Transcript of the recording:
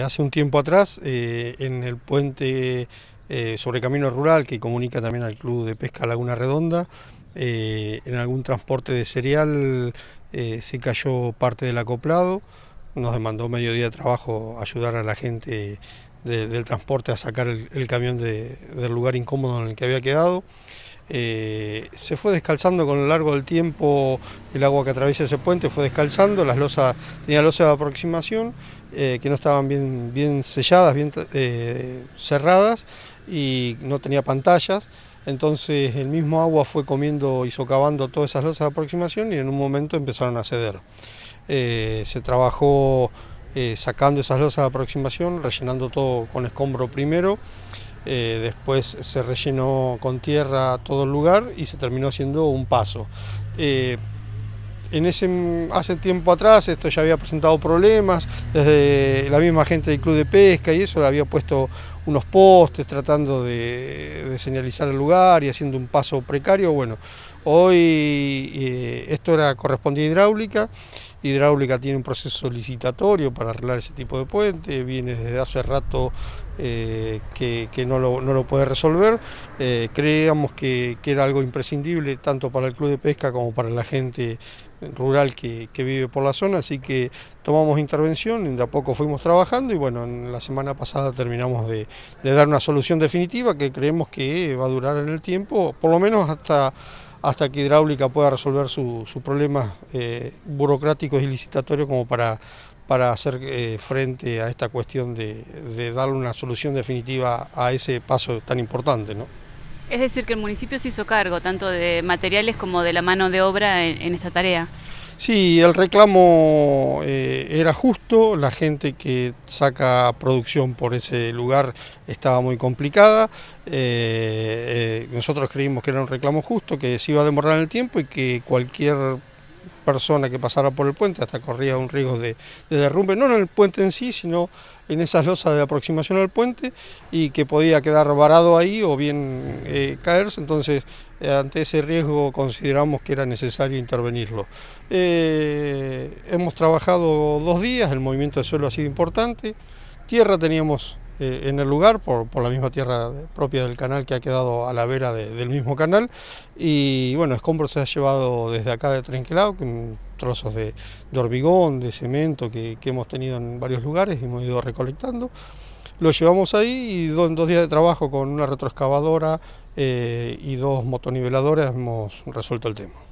Eh, hace un tiempo atrás, eh, en el puente eh, sobre Camino Rural, que comunica también al Club de Pesca Laguna Redonda, en algún transporte de cereal se cayó parte del acoplado, nos demandó día de trabajo ayudar a la gente del transporte a sacar el, camión del lugar incómodo en el que había quedado. Eh, se fue descalzando con lo largo del tiempo el agua que atraviesa ese puente, fue descalzando, las losas, tenía losas de aproximación eh, que no estaban bien, bien selladas, bien eh, cerradas y no tenía pantallas. Entonces el mismo agua fue comiendo y socavando todas esas losas de aproximación y en un momento empezaron a ceder. se trabajó sacando esas losas de aproximación, rellenando todo con escombro primero eh, después se rellenó con tierra todo el lugar y se terminó haciendo un paso. Eh, en ese, hace tiempo atrás esto ya había presentado problemas, desde la misma gente del club de pesca y eso le había puesto unos postes tratando de, señalizar el lugar y haciendo un paso precario. Bueno, hoy eh, esto era correspondiente hidráulica Hidráulica tiene un proceso licitatorio para arreglar ese tipo de puente, viene desde hace rato eh, que, no, lo, puede resolver. Eh, creíamos que, era algo imprescindible tanto para el club de pesca como para la gente rural que, vive por la zona, así que tomamos intervención, de a poco fuimos trabajando y bueno, en la semana pasada terminamos de, de dar una solución definitiva que creemos que va a durar en el tiempo, por lo menos hasta hasta que Hidráulica pueda resolver sus problemas eh, burocráticos y licitatorios como para, para hacer eh, frente a esta cuestión de, darle una solución definitiva a ese paso tan importante. Es decir, que el municipio se hizo cargo tanto de materiales como de la mano de obra en, en esta tarea. Sí, el reclamo eh, era justo, la gente que saca producción por ese lugar estaba muy complicada, eh, eh, nosotros creímos que era un reclamo justo, que se iba a demorar en el tiempo y que cualquier persona que pasara por el puente, hasta corría un riesgo de, derrumbe, no en el puente en sí, sino en esas losas de aproximación al puente y que podía quedar varado ahí o bien eh, caerse, entonces eh, ante ese riesgo consideramos que era necesario intervenirlo. Eh, hemos trabajado dos días, el movimiento de suelo ha sido importante, tierra teníamos eh, en el lugar, por, la misma tierra propia del canal que ha quedado a la vera del mismo canal. Y bueno, escombros se ha llevado desde acá de ...con trozos de, hormigón, de cemento que, hemos tenido en varios lugares y hemos ido recolectando lo llevamos ahí y en dos días de trabajo con una retroexcavadora eh, y dos motoniveladoras hemos resuelto el tema.